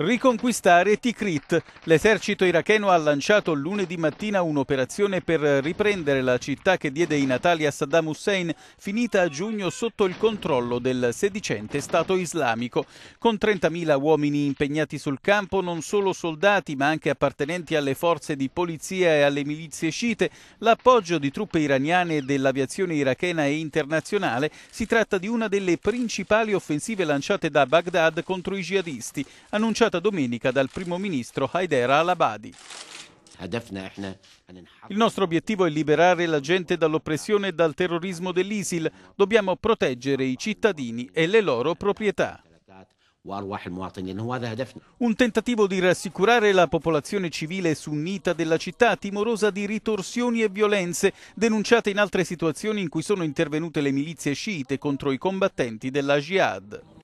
riconquistare Tikrit. L'esercito iracheno ha lanciato lunedì mattina un'operazione per riprendere la città che diede i natali a Saddam Hussein, finita a giugno sotto il controllo del sedicente Stato islamico. Con 30.000 uomini impegnati sul campo, non solo soldati ma anche appartenenti alle forze di polizia e alle milizie sciite, l'appoggio di truppe iraniane e dell'aviazione irachena e internazionale, si tratta di una delle principali offensive lanciate da Baghdad contro i jihadisti, annunciata pronunciata domenica dal primo ministro Haider al-Abadi. Il nostro obiettivo è liberare la gente dall'oppressione e dal terrorismo dell'ISIL. Dobbiamo proteggere i cittadini e le loro proprietà. Un tentativo di rassicurare la popolazione civile sunnita della città, timorosa di ritorsioni e violenze, denunciate in altre situazioni in cui sono intervenute le milizie sciite contro i combattenti della jihad.